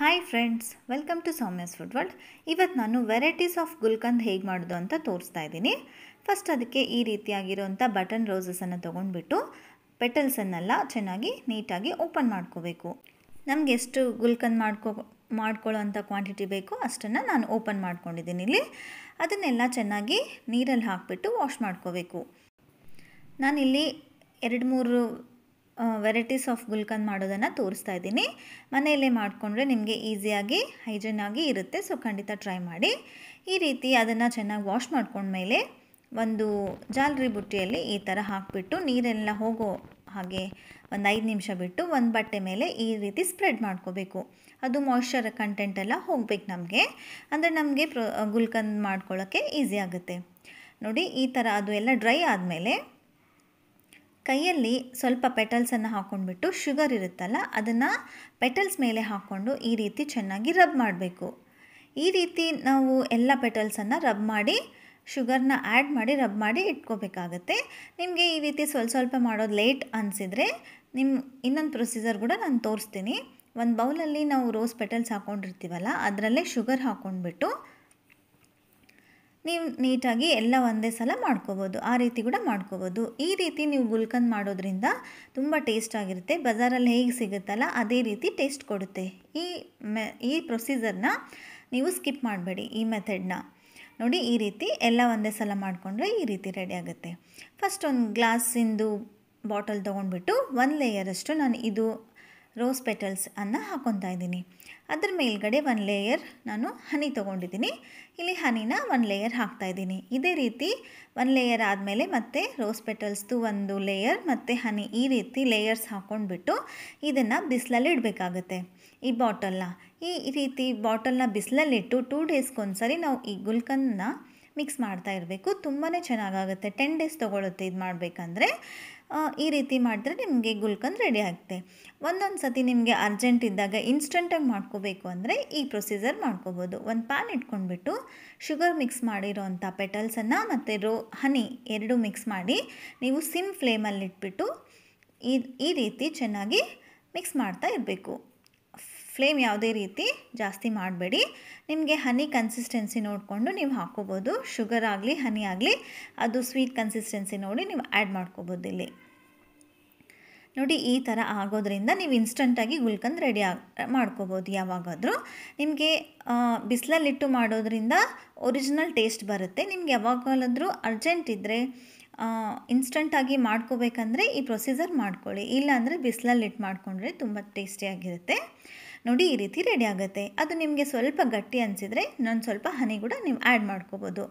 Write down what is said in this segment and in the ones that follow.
hi friends welcome to Soumya's food world ಇವತ್ತು ನಾನು varieties of gulkand ಹೇಗೆ ಮಾಡೋದು ಅಂತ ತೋರಿಸ್ತಾ ಇದ್ದೀನಿ ಫಸ್ಟ್ ಅದಕ್ಕೆ ಈ ರೀತಿಯಾಗಿರೋಂಥ ಬಟನ್ ರೋಸಸನ್ನು ತೊಗೊಂಡ್ಬಿಟ್ಟು ಪೆಟಲ್ಸನ್ನೆಲ್ಲ ಚೆನ್ನಾಗಿ ನೀಟಾಗಿ ಓಪನ್ ಮಾಡ್ಕೋಬೇಕು ನಮಗೆ ಎಷ್ಟು ಗುಲ್ಕಂದ್ ಮಾಡ್ಕೋ ಮಾಡ್ಕೊಳ್ಳೋ ಕ್ವಾಂಟಿಟಿ ಬೇಕೋ ಅಷ್ಟನ್ನು ನಾನು ಓಪನ್ ಮಾಡ್ಕೊಂಡಿದ್ದೀನಿ ಇಲ್ಲಿ ಅದನ್ನೆಲ್ಲ ಚೆನ್ನಾಗಿ ನೀರಲ್ಲಿ ಹಾಕಿಬಿಟ್ಟು ವಾಶ್ ಮಾಡ್ಕೋಬೇಕು ನಾನಿಲ್ಲಿ ಎರಡು ಮೂರು ವೆರೈಟೀಸ್ ಆಫ್ ಗುಲ್ಕಂದ್ ಮಾಡೋದನ್ನು ತೋರಿಸ್ತಾ ಇದ್ದೀನಿ ಮನೆಯಲ್ಲೇ ಮಾಡಿಕೊಂಡ್ರೆ ನಿಮಗೆ ಈಸಿಯಾಗಿ ಹೈಜಿನ್ ಆಗಿ ಇರುತ್ತೆ ಸೊ ಖಂಡಿತ ಟ್ರೈ ಮಾಡಿ ಈ ರೀತಿ ಅದನ್ನು ಚೆನ್ನಾಗಿ ವಾಶ್ ಮಾಡಿಕೊಂಡ್ಮೇಲೆ ಒಂದು ಜಾಲರಿ ಬುಟ್ಟಿಯಲ್ಲಿ ಈ ಥರ ಹಾಕಿಬಿಟ್ಟು ನೀರೆಲ್ಲ ಹೋಗೋ ಹಾಗೆ ಒಂದು ಐದು ನಿಮಿಷ ಬಿಟ್ಟು ಒಂದು ಬಟ್ಟೆ ಮೇಲೆ ಈ ರೀತಿ ಸ್ಪ್ರೆಡ್ ಮಾಡ್ಕೋಬೇಕು ಅದು ಮಾಯ್ಶ್ಚರ್ ಕಂಟೆಂಟ್ ಎಲ್ಲ ಹೋಗ್ಬೇಕು ನಮಗೆ ಅಂದರೆ ನಮಗೆ ಪ್ರೊ ಗುಲ್ಕಂದ್ ಮಾಡ್ಕೊಳ್ಳೋಕ್ಕೆ ಈಸಿ ಆಗುತ್ತೆ ನೋಡಿ ಈ ಥರ ಅದು ಎಲ್ಲ ಡ್ರೈ ಆದಮೇಲೆ ಕೈಯಲ್ಲಿ ಸ್ವಲ್ಪ ಪೆಟಲ್ಸನ್ನು ಹಾಕ್ಕೊಂಡ್ಬಿಟ್ಟು ಶುಗರ್ ಇರುತ್ತಲ್ಲ ಅದನ್ನು ಪೆಟಲ್ಸ್ ಮೇಲೆ ಹಾಕ್ಕೊಂಡು ಈ ರೀತಿ ಚೆನ್ನಾಗಿ ರಬ್ ಮಾಡಬೇಕು ಈ ರೀತಿ ನಾವು ಎಲ್ಲ ಪೆಟಲ್ಸನ್ನು ರಬ್ ಮಾಡಿ ಶುಗರ್ನ ಆ್ಯಡ್ ಮಾಡಿ ರಬ್ ಮಾಡಿ ಇಟ್ಕೋಬೇಕಾಗತ್ತೆ ನಿಮಗೆ ಈ ರೀತಿ ಸ್ವಲ್ಪ ಸ್ವಲ್ಪ ಮಾಡೋದು ಲೇಟ್ ಅನಿಸಿದರೆ ನಿಮ್ಮ ಇನ್ನೊಂದು ಪ್ರೊಸೀಜರ್ ಕೂಡ ನಾನು ತೋರಿಸ್ತೀನಿ ಒಂದು ಬೌಲಲ್ಲಿ ನಾವು ರೋಸ್ ಪೆಟಲ್ಸ್ ಹಾಕ್ಕೊಂಡಿರ್ತೀವಲ್ಲ ಅದರಲ್ಲೇ ಶುಗರ್ ಹಾಕ್ಕೊಂಡ್ಬಿಟ್ಟು ನೀವು ನೀಟಾಗಿ ಎಲ್ಲ ಒಂದೇ ಸಲ ಮಾಡ್ಕೋಬೋದು ಆ ರೀತಿ ಕೂಡ ಮಾಡ್ಕೋಬೋದು ಈ ರೀತಿ ನೀವು ಗುಲ್ಕಂದ್ ಮಾಡೋದ್ರಿಂದ ತುಂಬ ಟೇಸ್ಟ್ ಆಗಿರುತ್ತೆ ಬಜಾರಲ್ಲಿ ಹೇಗೆ ಸಿಗುತ್ತಲ್ಲ ಅದೇ ರೀತಿ ಟೇಸ್ಟ್ ಕೊಡುತ್ತೆ ಈ ಮೆ ಈ ಪ್ರೊಸೀಜರ್ನ ನೀವು ಸ್ಕಿಪ್ ಮಾಡಬೇಡಿ ಈ ಮೆಥಡನ್ನ ನೋಡಿ ಈ ರೀತಿ ಎಲ್ಲ ಒಂದೇ ಸಲ ಮಾಡಿಕೊಂಡ್ರೆ ಈ ರೀತಿ ರೆಡಿ ಆಗುತ್ತೆ ಫಸ್ಟ್ ಒಂದು ಗ್ಲಾಸಿಂದು ಬಾಟಲ್ ತೊಗೊಂಡ್ಬಿಟ್ಟು ಒಂದು ಲೇಯರಷ್ಟು ನಾನು ಇದು ರೋಸ್ ಅನ್ನು ಹಾಕೊತಾ ಇದ್ದೀನಿ ಅದ್ರ ಮೇಲ್ಗಡೆ ಒನ್ ಲೇಯರ್ ನಾನು ಹನಿ ತೊಗೊಂಡಿದ್ದೀನಿ ಇಲ್ಲಿ ಹನಿನ ಒನ್ ಲೇಯರ್ ಹಾಕ್ತಾ ಇದ್ದೀನಿ ಇದೇ ರೀತಿ ಒನ್ ಲೇಯರ್ ಆದಮೇಲೆ ಮತ್ತೆ ರೋಸ್ ಪೆಟಲ್ಸ್ದು ಒಂದು ಲೇಯರ್ ಮತ್ತು ಹನಿ ಈ ರೀತಿ ಲೇಯರ್ಸ್ ಹಾಕ್ಕೊಂಡ್ಬಿಟ್ಟು ಇದನ್ನು ಬಿಸಿಲಲ್ಲಿ ಇಡಬೇಕಾಗತ್ತೆ ಈ ಬಾಟಲ್ನ ಈ ರೀತಿ ಬಾಟಲ್ನ ಬಿಸಿಲಲ್ಲಿಟ್ಟು ಟೂ ಡೇಸ್ಗೊಂದ್ಸರಿ ನಾವು ಈ ಗುಲ್ಕನ್ನ ಮಿಕ್ಸ್ ಮಾಡ್ತಾ ಇರಬೇಕು ತುಂಬಾ ಚೆನ್ನಾಗಾಗುತ್ತೆ ಟೆನ್ ಡೇಸ್ ತೊಗೊಳುತ್ತೆ ಇದು ಮಾಡಬೇಕಂದ್ರೆ ಈ ರೀತಿ ಮಾಡಿದ್ರೆ ನಿಮಗೆ ಗುಲ್ಕಂದ್ ರೆಡಿ ಆಗುತ್ತೆ ಒಂದೊಂದು ಸತಿ ನಿಮಗೆ ಅರ್ಜೆಂಟ್ ಇದ್ದಾಗ ಇನ್ಸ್ಟಂಟಾಗಿ ಮಾಡ್ಕೋಬೇಕು ಅಂದರೆ ಈ ಪ್ರೊಸೀಜರ್ ಮಾಡ್ಕೋಬೋದು ಒಂದು ಪ್ಯಾನ್ ಇಟ್ಕೊಂಡ್ಬಿಟ್ಟು ಶುಗರ್ ಮಿಕ್ಸ್ ಮಾಡಿರೋ ಅಂಥ ಪೆಟಲ್ಸನ್ನು ಮತ್ತು ರೋ ಹನಿ ಎರಡು ಮಿಕ್ಸ್ ಮಾಡಿ ನೀವು ಸಿಮ್ ಇಟ್ಬಿಟ್ಟು ಈ ಈ ರೀತಿ ಚೆನ್ನಾಗಿ ಮಿಕ್ಸ್ ಮಾಡ್ತಾ ಇರಬೇಕು ಫ್ಲೇಮ್ ಯಾವುದೇ ರೀತಿ ಜಾಸ್ತಿ ಮಾಡಬೇಡಿ ನಿಮಗೆ ಹನಿ ಕನ್ಸಿಸ್ಟೆನ್ಸಿ ನೋಡಿಕೊಂಡು ನೀವು ಹಾಕೋಬೋದು ಶುಗರ್ ಆಗಲಿ ಹನಿ ಆಗಲಿ ಅದು ಸ್ವೀಟ್ ಕನ್ಸಿಸ್ಟೆನ್ಸಿ ನೋಡಿ ನೀವು ಆ್ಯಡ್ ಮಾಡ್ಕೋಬೋದು ಇಲ್ಲಿ ನೋಡಿ ಈ ಥರ ಆಗೋದ್ರಿಂದ ನೀವು ಇನ್ಸ್ಟಂಟಾಗಿ ಗುಲ್ಕಂದು ರೆಡಿ ಆಗಿ ಮಾಡ್ಕೋಬೋದು ಯಾವಾಗಾದರೂ ನಿಮಗೆ ಬಿಸಿಲಲ್ಲಿಟ್ಟು ಮಾಡೋದ್ರಿಂದ ಒರಿಜಿನಲ್ ಟೇಸ್ಟ್ ಬರುತ್ತೆ ನಿಮ್ಗೆ ಯಾವಾಗಲಾದರೂ ಅರ್ಜೆಂಟ್ ಇದ್ದರೆ ಇನ್ಸ್ಟಂಟಾಗಿ ಮಾಡ್ಕೋಬೇಕಂದ್ರೆ ಈ ಪ್ರೊಸೀಜರ್ ಮಾಡ್ಕೊಳ್ಳಿ ಇಲ್ಲಾಂದರೆ ಬಿಸಿಲಲ್ಲಿಟ್ಟು ಮಾಡಿಕೊಂಡ್ರೆ ತುಂಬ ಟೇಸ್ಟಿಯಾಗಿರುತ್ತೆ ನೋಡಿ ಈ ರೀತಿ ರೆಡಿ ಆಗುತ್ತೆ ಅದು ನಿಮಗೆ ಸ್ವಲ್ಪ ಗಟ್ಟಿ ಅನಿಸಿದರೆ ಇನ್ನೊಂದು ಸ್ವಲ್ಪ ಹನಿ ಕೂಡ ನೀವು ಆ್ಯಡ್ ಮಾಡ್ಕೋಬೋದು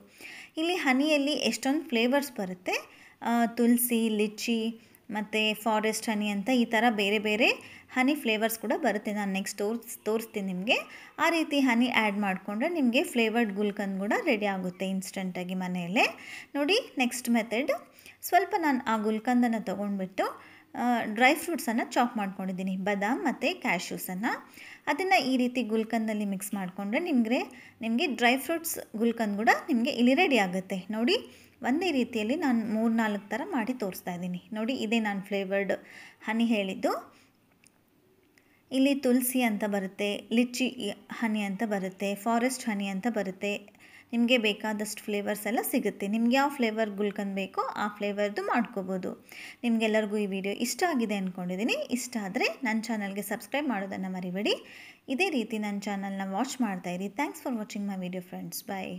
ಇಲ್ಲಿ ಹನಿಯಲ್ಲಿ ಎಷ್ಟೊಂದು ಫ್ಲೇವರ್ಸ್ ಬರುತ್ತೆ ತುಳಸಿ ಲಿಚ್ಚಿ ಮತ್ತು ಫಾರೆಸ್ಟ್ ಹನಿ ಅಂತ ಈ ಥರ ಬೇರೆ ಬೇರೆ ಹನಿ ಫ್ಲೇವರ್ಸ್ ಕೂಡ ಬರುತ್ತೆ ನಾನು ನೆಕ್ಸ್ಟ್ ತೋರಿಸ್ ತೋರಿಸ್ತೀನಿ ನಿಮಗೆ ಆ ರೀತಿ ಹನಿ ಆ್ಯಡ್ ಮಾಡಿಕೊಂಡ್ರೆ ನಿಮಗೆ ಫ್ಲೇವರ್ಡ್ ಗುಲ್ಕಂದ್ ಕೂಡ ರೆಡಿ ಆಗುತ್ತೆ ಇನ್ಸ್ಟೆಂಟಾಗಿ ಮನೆಯಲ್ಲೇ ನೋಡಿ ನೆಕ್ಸ್ಟ್ ಮೆಥಡ್ ಸ್ವಲ್ಪ ನಾನು ಆ ಗುಲ್ಕಂದನ್ನು ತೊಗೊಂಡ್ಬಿಟ್ಟು ಡ್ರೈ ಫ್ರೂಟ್ಸನ್ನು ಚಾಪ್ ಮಾಡ್ಕೊಂಡಿದ್ದೀನಿ ಬಾದಾಮ್ ಮತ್ತು ಕ್ಯಾಶ್ಯೂಸನ್ನು ಅದನ್ನು ಈ ರೀತಿ ಗುಲ್ಕಂದಲ್ಲಿ ಮಿಕ್ಸ್ ಮಾಡಿಕೊಂಡ್ರೆ ನಿಮಗೆ ನಿಮಗೆ ಡ್ರೈ ಫ್ರೂಟ್ಸ್ ಗುಲ್ಕಂದ್ ಕೂಡ ನಿಮಗೆ ಇಲ್ಲಿ ರೆಡಿ ಆಗುತ್ತೆ ನೋಡಿ ಒಂದೇ ರೀತಿಯಲ್ಲಿ ನಾನು ಮೂರು ನಾಲ್ಕು ಥರ ಮಾಡಿ ತೋರಿಸ್ತಾ ಇದ್ದೀನಿ ನೋಡಿ ಇದೇ ನಾನು ಫ್ಲೇವರ್ಡ್ ಹನಿ ಹೇಳಿದ್ದು ಇಲ್ಲಿ ತುಳಸಿ ಅಂತ ಬರುತ್ತೆ ಲಿಚ್ಚಿ ಹನಿ ಅಂತ ಬರುತ್ತೆ ಫಾರೆಸ್ಟ್ ಹನಿ ಅಂತ ಬರುತ್ತೆ ನಿಮಗೆ ಬೇಕಾದಷ್ಟು ಫ್ಲೇವರ್ಸ್ ಎಲ್ಲ ಸಿಗುತ್ತೆ ನಿಮ್ಗೆ ಯಾವ ಫ್ಲೇವರ್ ಗುಲ್ಕನ್ ಬೇಕೋ ಆ ಫ್ಲೇವರ್ದು ಮಾಡ್ಕೋಬೋದು ನಿಮಗೆಲ್ಲರಿಗೂ ಈ ವಿಡಿಯೋ ಇಷ್ಟ ಆಗಿದೆ ಅಂದ್ಕೊಂಡಿದ್ದೀನಿ ಇಷ್ಟ ಆದರೆ ನನ್ನ ಚಾನಲ್ಗೆ ಸಬ್ಸ್ಕ್ರೈಬ್ ಮಾಡೋದನ್ನು ಮರಿಬೇಡಿ ಇದೇ ರೀತಿ ನನ್ನ ಚಾನಲ್ನ ವಾಚ್ ಮಾಡ್ತಾಯಿರಿ thanks for watching my video friends bye